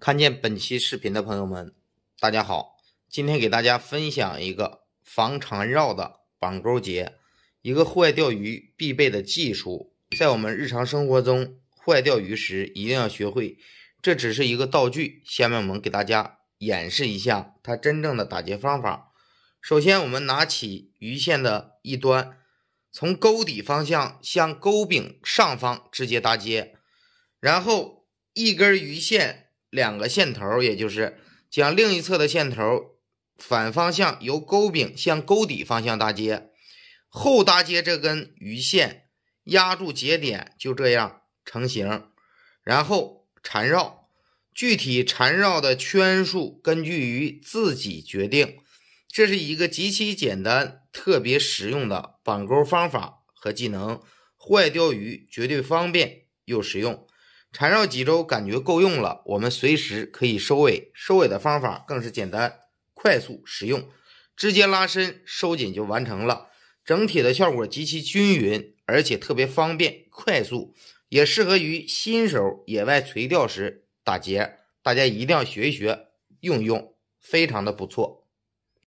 看见本期视频的朋友们，大家好！今天给大家分享一个防缠绕的绑钩结，一个户外钓鱼必备的技术，在我们日常生活中户外钓鱼时一定要学会。这只是一个道具，下面我们给大家演示一下它真正的打结方法。首先，我们拿起鱼线的一端，从钩底方向向钩柄上方直接搭接，然后一根鱼线。两个线头，也就是将另一侧的线头反方向由钩柄向钩底方向搭接，后搭接这根鱼线压住节点，就这样成型，然后缠绕。具体缠绕的圈数根据鱼自己决定。这是一个极其简单、特别实用的绑钩方法和技能，户外钓鱼绝对方便又实用。缠绕几周，感觉够用了，我们随时可以收尾。收尾的方法更是简单、快速、实用，直接拉伸收紧就完成了。整体的效果极其均匀，而且特别方便、快速，也适合于新手野外垂钓时打结。大家一定要学一学，用一用，非常的不错。